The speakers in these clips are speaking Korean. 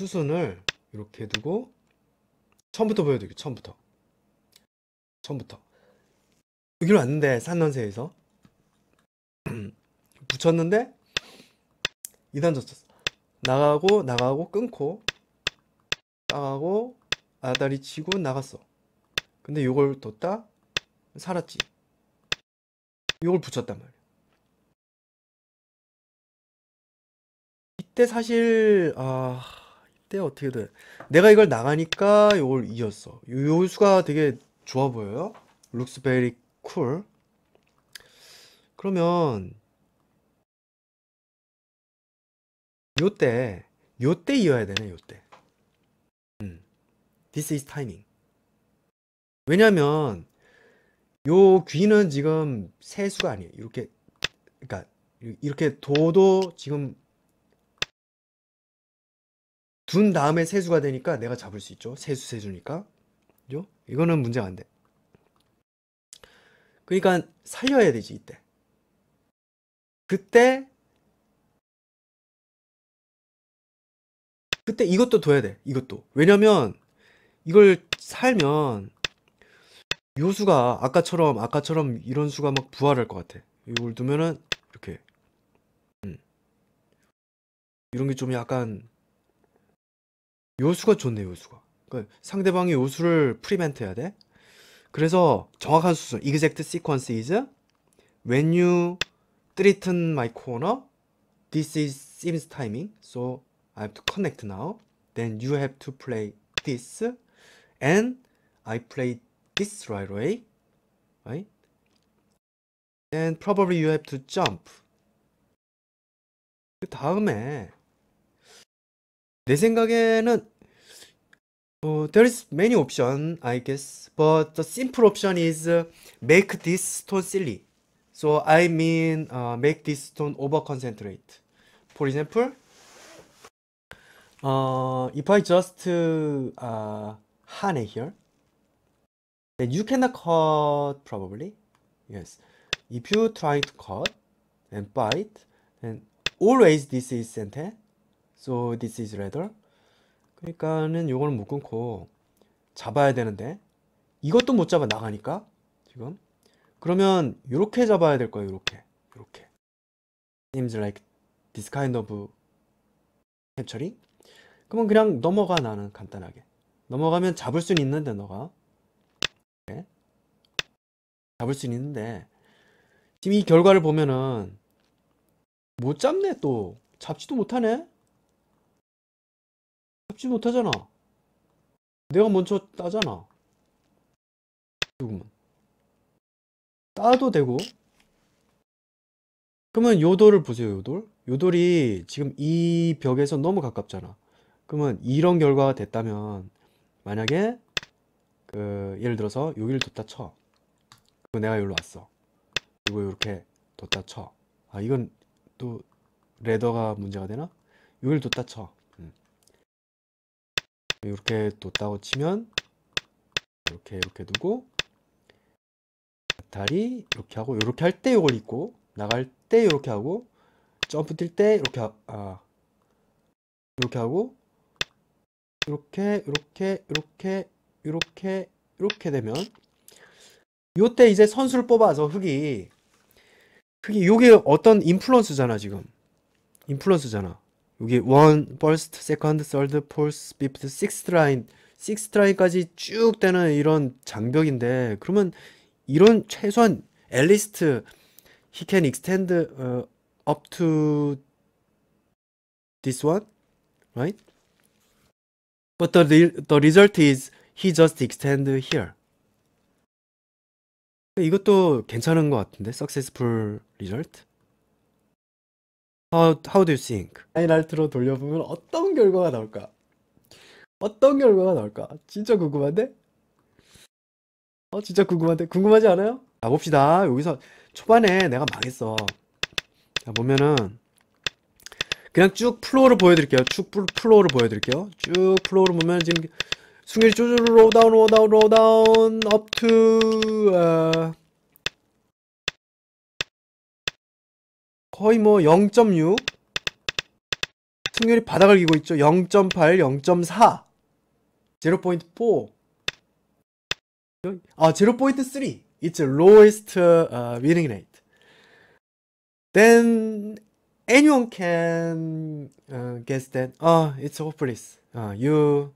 수순을 이렇게 두고 처음부터 보여드릴게요. 처음부터. 처음부터. 여기로 왔는데 산런세에서 붙였는데 2단 졌었어. 나가고 나가고 끊고 나가고 아다리 치고 나갔어. 근데 요걸 뒀다 살았지. 요걸 붙였단 말이야. 이때 사실 아때 어떻게 돼? 내가 이걸 나가니까 이걸 이었어. 요 수가 되게 좋아 보여요. looks very cool. 그러면 요때 요때 이어야 되네 요때 음. This is timing 왜냐면 하요 귀는 지금 세수가 아니에요 이렇게 그러니까 이렇게 도도 지금 둔 다음에 세수가 되니까 내가 잡을 수 있죠. 세수 세주니까 그죠? 이거는 문제가 안 돼. 그러니까 살려야 되지 이때. 그때 그때 이것도 둬야 돼. 이것도. 왜냐면 이걸 살면 요 수가 아까처럼 아까처럼 이런 수가 막 부활할 것 같아. 이걸 두면은 이렇게 음. 이런 게 좀 약간 요수가 좋네 요수가 그러니까 상대방이 요수를 프리멘트 해야 돼 그래서 정확한 수순 exact sequence is when you threaten my corner this is seems timing so I have to connect now then you have to play this and I play this right away right then probably you have to jump 그 다음에 내 생각에는 어, there is many option, I guess, but the simple option is make this stone silly. So I mean, uh, make this stone over concentrate. For example, uh, if I just uh, hane here, then you cannot cut probably. Yes, if you try to cut and bite, then always this is sentence. So this is l a t h e r 그러니까는 요거는 못 끊고 잡아야 되는데 이것도 못 잡아 나가니까 지금 그러면 이렇게 잡아야 될 거예요. 이렇게 이렇게 seems like this kind of capturing. 그러면 그냥 넘어가 나는 간단하게 넘어가면 잡을 수는 있는데 너가 이 네. 잡을 수는 있는데 지금 이 결과를 보면은 못 잡네 또 잡지도 못하네 잡지 못하잖아. 내가 먼저 따잖아. 누구만. 따도 되고. 그러면 요돌을 보세요, 요돌. 요돌이 지금 이 벽에서 너무 가깝잖아. 그러면 이런 결과가 됐다면, 만약에, 그, 예를 들어서 여기를 뒀다 쳐. 그리고 내가 여기로 왔어. 그리고 이렇게 뒀다 쳐. 아, 이건 또, 레더가 문제가 되나? 여기를 뒀다 쳐. 이렇게 뒀다고 치면 이렇게 이렇게 두고 다리 이렇게 하고 이렇게 할때 이걸 입고 나갈 때 이렇게 하고 점프 뛸 때 이렇게 아 이렇게 하고 이렇게 이렇게 이렇게 이렇게 이렇게 되면 요때 이제 선수를 뽑아서 흙이흙이 요게 어떤 인플루언스잖아 지금 인플루언스잖아 여기 원, 퍼스트, 세컨드, 썰드, 폴스, 피프트, 식스트 라인, 식스트 라인까지 쭉 되는 이런 장벽인데 그러면 이런 최소한 at least he can extend uh, up to this one, right? But the re the result is he just extend here. 이것도 괜찮은 것 같은데 successful result. How, how do you think? 라이트로 돌려보면 어떤 결과가 나올까? 어떤 결과가 나올까? 진짜 궁금한데? 어 진짜 궁금한데? 궁금하지 않아요? 자 봅시다 여기서 초반에 내가 망했어 자 보면은 그냥 쭉 플로우를 보여드릴게요 쭉 플로우를 보여드릴게요 쭉 플로우를 보면 지금 승률이 쪼르르 로다운 로다운 로다운 업투 거의 뭐 0.6 승률이 바닥을 기고 있죠. 0.8, 0.4 0.4 아, 0.3 It's lowest uh, winning rate. Then anyone can uh, guess that oh, it's hopeless. Uh, you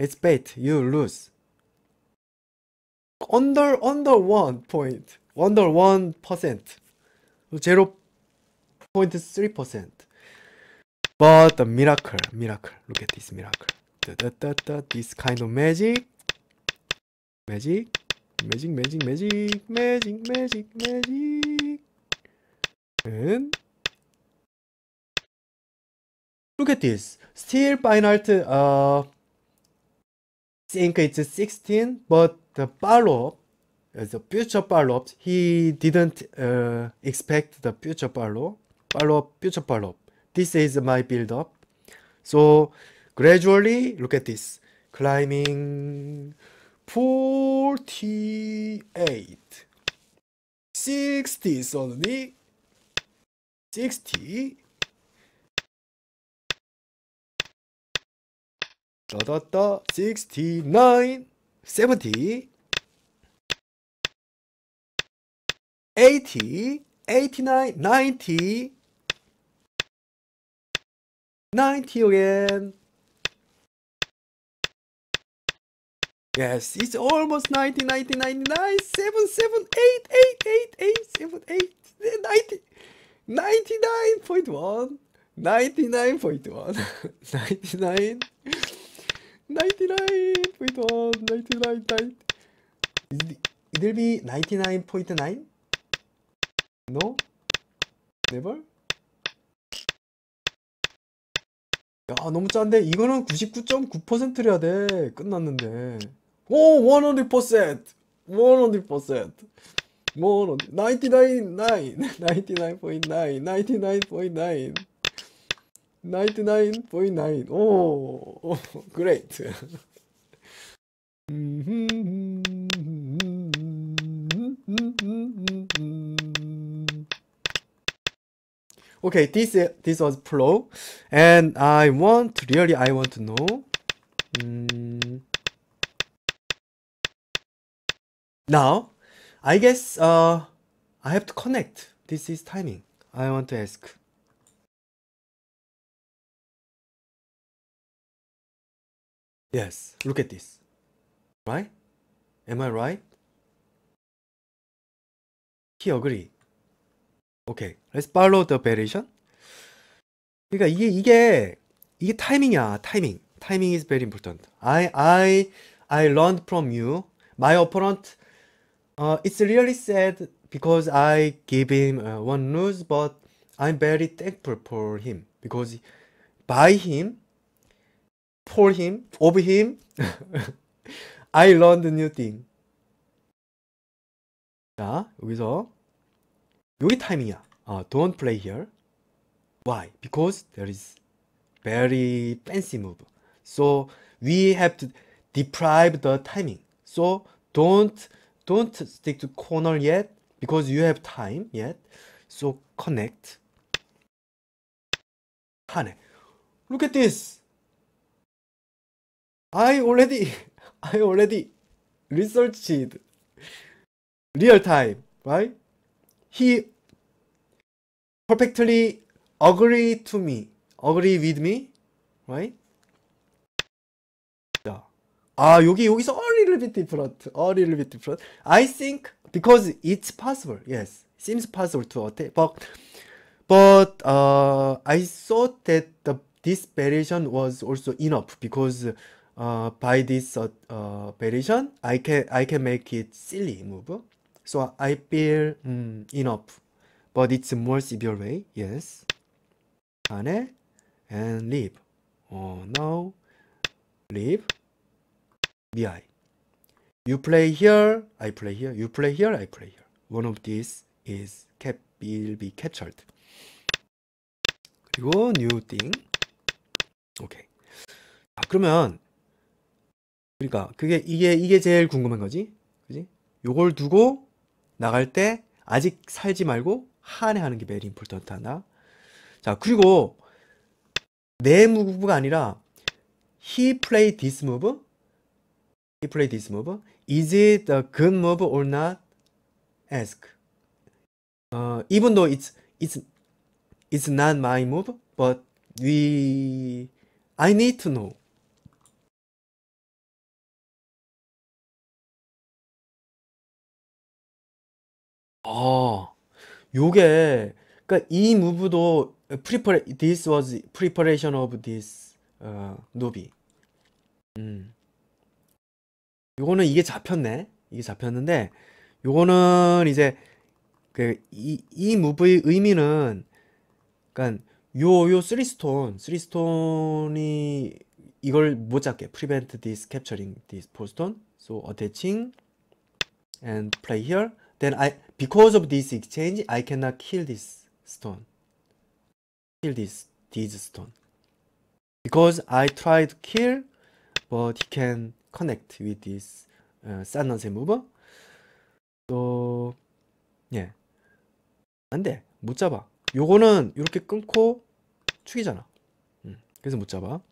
it's bait. You lose. Under under one point. Under one percent. 0.3%. But a miracle, miracle. Look at this miracle. Da, da, da, da, this kind of magic. Magic, magic, magic, magic, magic, magic, magic. And look at this. Still fine art uh think it's 16, but the follow-up the future follow-up. He didn't uh, expect the future follow, follow future follow-up. This is my build-up. So gradually, look at this, climbing 48, 60 suddenly, 60, da da da, 69, 70, 80, 89, 90, 90 again. Yes, it's almost 90, 90, 99, 7, 7, 8, 8, 8, 8, 7, 8, 99.1, 99.1, 99, 99.1, 99, 99, it'll be 99.9? No? Never? 야 너무 짠데 이거는 99.9%래야 돼 끝났는데 오100% 100% 99.9 99.9 99.9 99.9 오, 오 그레이트 okay this this was pro and i want really i want to know mm, now i guess uh i have to connect this is timing i want to ask yes look at this right am i right he agree 오케이. Let's follow the variation. 그러니까 이게 이게 이게 타이밍이야. 타이밍. Timing is very important. I I I learned from you. My opponent uh, it's really sad because I gave him uh, one news but I'm very thankful for him because by him for him of him I learned new thing. 자, 여기서 여기 타이밍이야. 아, don't play here. Why? Because there is very fancy move. So we have to deprive the timing. So don't don't stick to corner yet because you have time yet. So connect. Connect. Look at this. I already I already researched real time, right? He perfectly agree to me, agree with me, right? 자, 아 여기 여기서 a little bit different, a little bit different. I think because it's possible, yes, seems possible to attain, but but uh, I thought that the, this variation was also enough because uh, by this uh, uh, variation I can I can make it silly move. So I feel um, enough. But it's more severe way. Yes. 안에 and leave. 어, no. leave. bi. You play here, I play here. You play here, I play here. One of these is cap will be captured. 그리고 new thing. 오케이. 아, 그러면 그러니까 그게 이게 이게 제일 궁금한 거지. 그지? 요걸 두고 나갈 때 아직 살지 말고 한해하는 게 메리 임폴턴트 하나. 자, 그리고 내 무브가 아니라 he played this move. he played this move. is it a good move or not? ask. Uh, even though it's it's it's not my move, but we I need to know. 어. 요게 그러니까 이 무브도 prepare this was preparation of this 어, 노비. 음. 요거는 이게 잡혔네. 이게 잡혔는데 요거는 이제 그 이이 이 무브의 의미는 그러니까 요요 쓰리스톤 쓰리스톤이 이걸 못 잡게 prevent this capturing this postone so attaching and play here Then I, because of this exchange, I cannot kill this stone. Kill this, these stone. Because I tried to kill, but he can connect with this uh, 산난세 무버. 또, 예. 안 돼. 못 잡아. 요거는 이렇게 끊고 축이잖아. 음, 그래서 못 잡아.